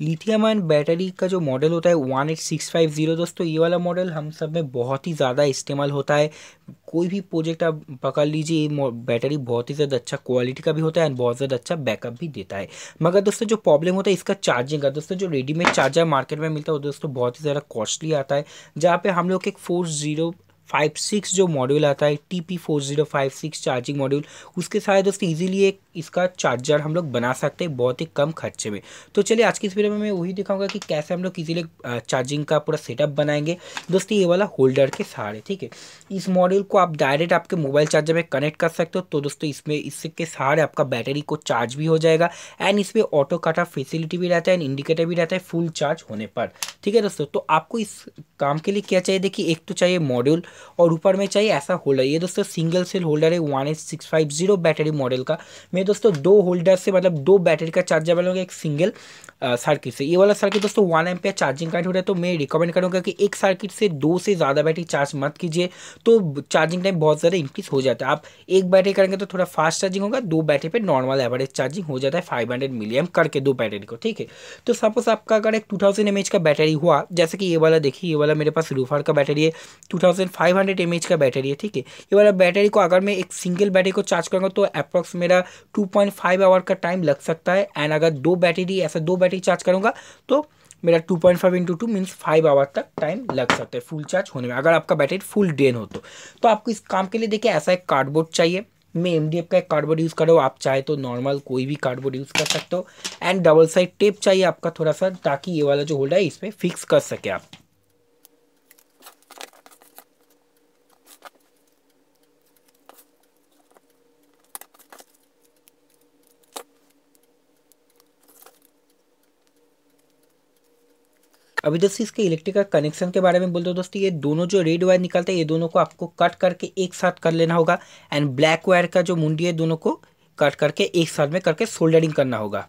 lithium ion battery का जो model होता है one eight six five zero दोस्तों ये वाला मॉडल हम सब में बहुत ही ज़्यादा इस्तेमाल होता है कोई भी प्रोजेक्ट आप पकड़ लीजिए ये बैटरी बहुत ही ज़्यादा अच्छा क्वालिटी का भी होता है एंड बहुत ज़्यादा अच्छा बैकअप भी देता है मगर दोस्तों जो प्रॉब्लम होता है इसका चार्जिंग का दोस्तों जो रेडीमेड चार्जर मार्केट में मिलता है वो दोस्तों बहुत ही ज़्यादा कॉस्टली आता है जहाँ पर हम लोग एक फोर जीरो फाइव सिक्स जो मॉड्यूल आता है T P four zero five six charging module उसके साथ दोस्तों इजीली एक इसका चार्जर हम लोग बना सकते हैं बहुत ही कम खर्चे में तो चलिए आज की इस वीडियो में मैं वही दिखाऊंगा कि कैसे हम लोग इजीली चार्जिंग का पूरा सेटअप बनाएंगे दोस्तों ये वाला होल्डर के सहारे ठीक है इस मॉड्यूल को आप डायरेक्ट आपके मोबाइल चार्जर में कनेक्ट कर सकते हो तो दोस्तों इसमें इसके सहारे आपका बैटरी को चार्ज भी हो जाएगा एंड इसमें ऑटो काटा फैसिलिटी भी रहता है एंड इंडिकेटर भी रहता है फुल चार्ज होने पर ठीक है दोस्तों तो आपको इस काम के लिए क्या चाहिए देखिए एक तो चाहिए मॉड्यूल और ऊपर में चाहिए ऐसा होल्डर ये दोस्तों सिंगल सेल होल्डर है one six five zero battery model का मेरे दोस्तों दो होल्डर से मतलब दो बैटरी का चार्जर होगा एक सिंगल सर्किट से ये वाला सर्किट दोस्तों वन एम चार्जिंग कार्ड हो रहा है तो मैं रिकमेंड करूँगा कि एक सर्किट से दो से ज़्यादा बैटरी चार्ज मत कीजिए तो चार्जिंग टाइम बहुत ज़्यादा इंक्रीज़ हो जाता है आप एक बैटरी करेंगे तो थोड़ा फास्ट चार्जिंग होगा दो बैटरी पर नॉर्मल एवरेज चार्जिंग हो जाता है फाइव हंड्रेड मिलियम करके दो बैटरी को ठीक है तो सपोज आपका अगर एक टू थाउजेंड एम एच का बैटरी हुआ जैसे कि ये वाला देखिए ये वाला मेरे पास रूफार का बैटरी है two thousand five five hundred M H का बैटरी है ठीक है ये वाला बैटरी को अगर मैं एक सिंगल बैटरी को चार्ज करूँगा तो अप्रॉक्स मेरा टू पॉइंट फाइव आवर का टाइम लग सकता है एंड अगर दो बैटरी ऐसा दो बैटरी चार्ज करूँगा तो मेरा two point five into two means five hour तक टाइम लग सकता है फुल चार्ज होने में अगर आपका बैटरी फुल ड्रेन हो तो, तो आपको इस काम के लिए देखिए ऐसा एक कार्डबोर्ड चाहिए मैं एम का एक कार्डबोर्ड यूज़ करो आप चाहे तो नॉर्मल कोई भी कार्डबोर्ड यूज़ कर सकते हो एंड डबल साइड टेप चाहिए आपका थोड़ा सा ताकि ये वाला जो होल्डर है इस पर फिक्स कर सके आप अभी दोस्तों इसके इलेक्ट्रिकल कनेक्शन के बारे में बोलते हो दोस्तों ये दोनों जो रेड वायर निकलते हैं ये दोनों को आपको कट करके एक साथ कर लेना होगा एंड ब्लैक वायर का जो मुंडी है दोनों को कट करके एक साथ में करके सोल्डरिंग करना होगा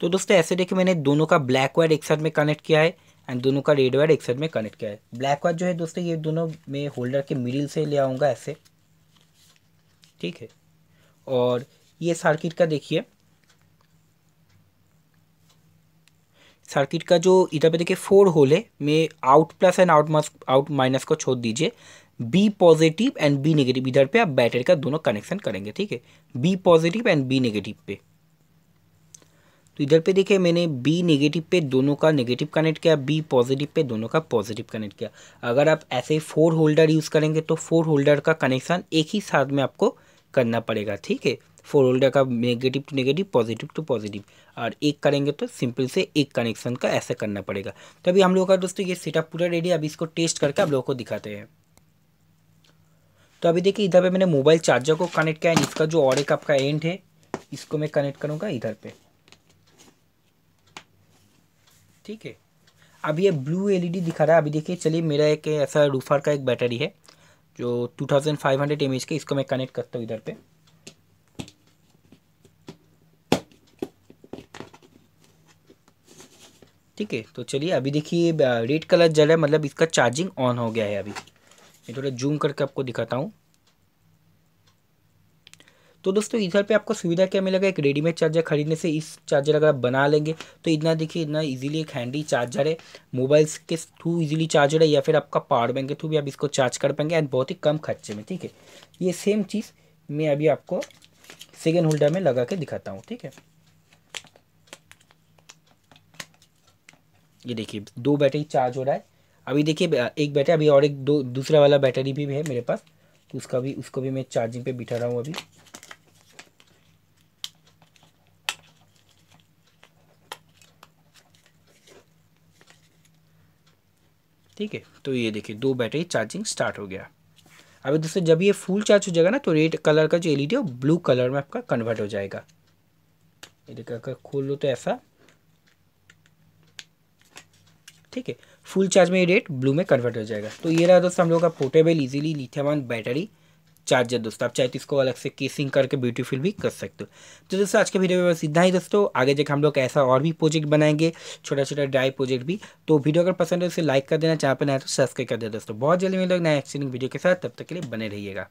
तो दोस्तों ऐसे देखिए मैंने दोनों का ब्लैक वायर एक साथ में कनेक्ट किया है एंड दोनों का रेड वायर एक साथ में कनेक्ट किया है ब्लैक वायर जो है दोस्तों ये दोनों में होल्डर के मिडिल से ले आऊँगा ऐसे ठीक है और ये सर्किट का देखिए सर्किट का जो इधर पे देखिए फोर होल है मैं out plus and out mass out minus को छोड़ दीजिए B positive and B negative इधर पे आप बैटरी का दोनों कनेक्शन करेंगे ठीक है B positive and B negative पे तो इधर पे देखिए मैंने बी नेगेटिव पे दोनों का नेगेटिव कनेक्ट किया बी पॉजिटिव पे दोनों का पॉजिटिव कनेक्ट किया अगर आप ऐसे फोर होल्डर यूज़ करेंगे तो फोर होल्डर का कनेक्शन एक ही साथ में आपको करना पड़ेगा ठीक है फोर होल्डर का negative to negative positive to positive और एक करेंगे तो सिंपल से एक कनेक्शन का ऐसा करना पड़ेगा तो अभी हम लोगों का दोस्तों ये सेटअप पूरा रेडी है अभी इसको टेस्ट करके आप लोगों को दिखाते हैं तो अभी देखिए इधर पे मैंने मोबाइल चार्जर को कनेक्ट किया है इसका जो और एक आपका एंड है इसको मैं कनेक्ट करूँगा इधर पे ठीक है अब ये ब्लू एलईडी e दिखा रहा है अभी देखिए चलिए मेरा एक ऐसा रूफार का एक बैटरी है जो 2500 thousand five hundred M H के इसको मैं कनेक्ट करता हूँ इधर पे ठीक है तो चलिए अभी देखिए रेड कलर जल है मतलब इसका चार्जिंग ऑन हो गया है अभी मैं थोड़ा जूम करके आपको दिखाता हूँ तो दोस्तों इधर पे आपको सुविधा क्या मिलेगा एक रेडीमेड चार्जर खरीदने से इस चार्जर अगर आप बना लेंगे तो इतना देखिए इतना इजीली एक हैंडी चार्जर है मोबाइल्स के थ्रू इजीली चार्जर है या फिर आपका पावर बैंक के थ्रू भी आप इसको चार्ज कर पाएंगे एंड बहुत ही कम खर्चे में ठीक है ये सेम चीज़ मैं अभी आपको सेकेंड होल्डर में लगा के दिखाता हूँ ठीक है ये देखिए दो बैटरी चार्ज हो रहा है अभी देखिए एक बैटरी अभी और एक दो दूसरा वाला बैटरी भी है मेरे पास तो उसका भी उसको भी मैं चार्जिंग पे बिठा रहा हूँ अभी ठीक है तो ये देखिए दो बैटरी चार्जिंग स्टार्ट हो गया अभी दोस्तों जब ये फुल चार्ज हो जाएगा ना तो रेड कलर का जो एलईडी है वो ब्लू कलर में आपका कन्वर्ट हो जाएगा ये देखिए अगर खोल लो तो ऐसा ठीक है फुल चार्ज में ये रेड ब्लू में कन्वर्ट हो जाएगा तो ये रहा दोस्तों हम लोग का portable easily lithium battery charger दोस्तों आप चाहे तो इसको अलग से केसिंग करके ब्यूटीफुल भी कर सकते हो तो दोस्तों आज के वीडियो में बस इतना ही दोस्तों आगे जाकर हम लोग ऐसा और भी प्रोजेक्ट बनाएंगे छोटा छोटा ड्राई प्रोजेक्ट भी तो वीडियो अगर पसंद है उसे तो लाइक कर देना चाहे पर नया तो सब्सक्राइब कर देना दोस्तों बहुत जल्दी मिलेगा नया एक्सीडेंट वीडियो के साथ तब तक के लिए बने रहिएगा